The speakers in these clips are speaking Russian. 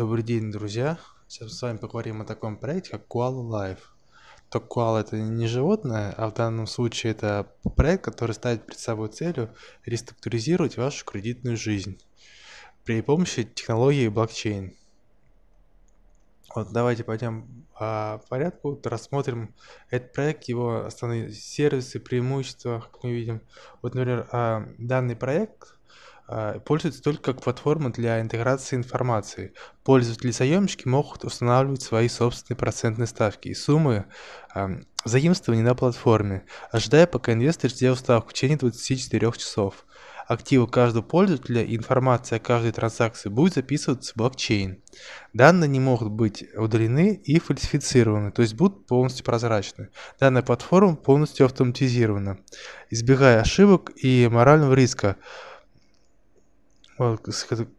Добрый день, друзья! Сейчас с вами поговорим о таком проекте, как Qual Life. То Qual это не животное, а в данном случае это проект, который ставит перед собой целью реструктуризировать вашу кредитную жизнь при помощи технологии блокчейн. Вот, давайте пойдем а, по порядку, рассмотрим этот проект, его основные сервисы, преимущества, как мы видим. Вот, например, а, данный проект – а, пользуется только как платформа для интеграции информации. Пользователи-заемщики могут устанавливать свои собственные процентные ставки и суммы заимствований на платформе, ожидая, пока инвестор сделал ставку в течение 24 часов. Активы каждого пользователя и информация о каждой транзакции будет записываться в блокчейн. Данные не могут быть удалены и фальсифицированы, то есть будут полностью прозрачны. Данная платформа полностью автоматизирована, избегая ошибок и морального риска,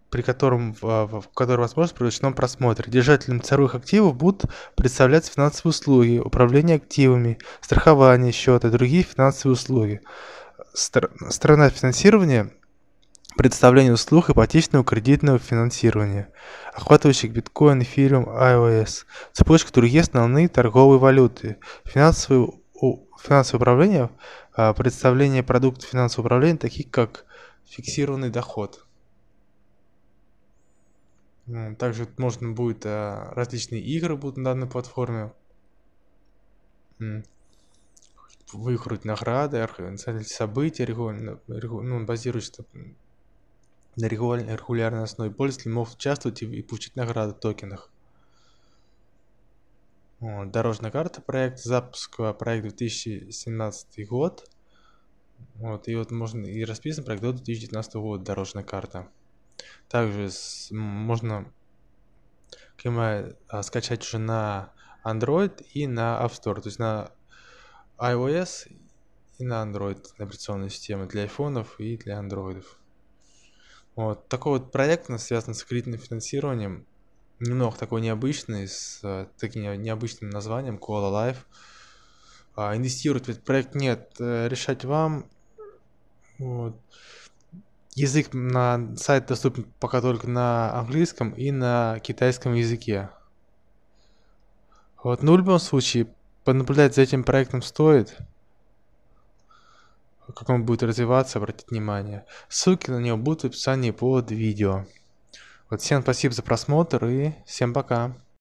при котором, в а, которой возможность при ручном просмотре. Держателям цифровых активов будут представляться финансовые услуги, управление активами, страхование счета другие финансовые услуги. Стр сторона финансирования представление услуг ипотечного кредитного финансирования, охватывающих биткоин, эфириум, iOS, цепочка другие основные торговые валюты, финансовые, финансовое управление, а, представление продуктов финансового управления, таких как фиксированный доход – также можно будет а, различные игры будут на данной платформе. Выиграть награды, события, ну, базируется на регулярной, основе пользователи могут участвовать и, и получить награды в токенах. дорожная карта проект, запуск проект 2017 год. Вот, и вот можно и расписан проект до 2019 года дорожная карта. Также с, можно Кемай а, скачать уже на Android и на App Store, то есть на iOS и на Android на операционную систему для айфонов и для андроидов. Вот. Такой вот проект у нас связан с кредитным финансированием. Немного такой необычный, с а, таким необычным названием Koala Life. А, инвестировать в этот проект нет, э, решать вам. Вот. Язык на сайт доступен пока только на английском и на китайском языке. Вот, ну в любом случае, понаблюдать за этим проектом стоит. Как он будет развиваться, обратить внимание. Ссылки на него будут в описании под видео. Вот, всем спасибо за просмотр и всем пока.